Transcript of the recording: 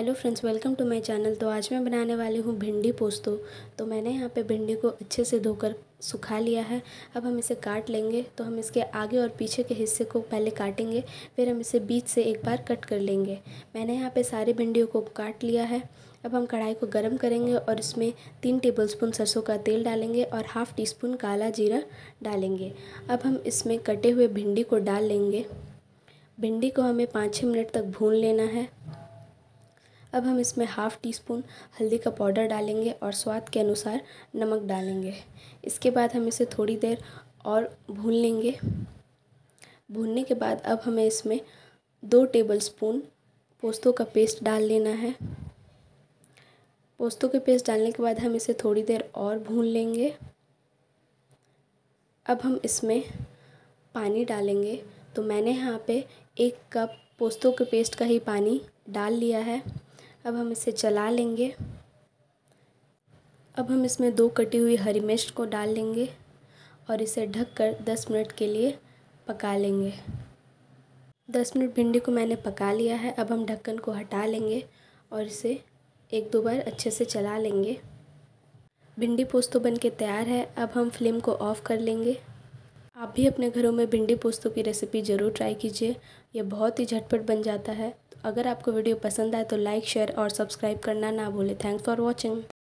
hello friends welcome to my channel तो आज मैं बनाने वाली हूँ भिंडी पोस्तो तो मैंने यहाँ पे भिंडी को अच्छे से धोकर सुखा लिया है अब हम इसे काट लेंगे तो हम इसके आगे और पीछे के हिस्से को पहले काटेंगे फिर हम इसे बीच से एक बार कट कर लेंगे मैंने यहाँ पे सारी भिंडियों को काट लिया है अब हम कढ़ाई को गर्म करेंगे और इसमें तीन टेबल सरसों का तेल डालेंगे और हाफ़ टी स्पून काला जीरा डालेंगे अब हम इसमें कटे हुए भिंडी को डाल लेंगे भिंडी को हमें पाँच छः मिनट तक भून लेना है अब हम इसमें हाफ़ टी स्पून हल्दी का पाउडर डालेंगे और स्वाद के अनुसार नमक डालेंगे इसके बाद हम इसे थोड़ी देर और भून लेंगे भूनने के बाद अब हमें इसमें दो टेबल स्पून पोस्तों का पेस्ट डाल लेना है पोस्तों के पेस्ट डालने के बाद हम इसे थोड़ी देर और भून लेंगे अब हम इसमें पानी डालेंगे तो मैंने यहाँ पे एक कप पोस्तों के पेस्ट का ही पानी डाल लिया है अब हम इसे चला लेंगे अब हम इसमें दो कटी हुई हरी मिर्च को डाल लेंगे और इसे ढक कर दस मिनट के लिए पका लेंगे दस मिनट भिंडी को मैंने पका लिया है अब हम ढक्कन को हटा लेंगे और इसे एक दो बार अच्छे से चला लेंगे भिंडी पोस्तो बन के तैयार है अब हम फ्लेम को ऑफ़ कर लेंगे आप भी अपने घरों में भिंडी पोस्तों की रेसिपी ज़रूर ट्राई कीजिए यह बहुत ही झटपट बन जाता है अगर आपको वीडियो पसंद आए तो लाइक शेयर और सब्सक्राइब करना ना भूलें थैंक्स फॉर वॉचिंग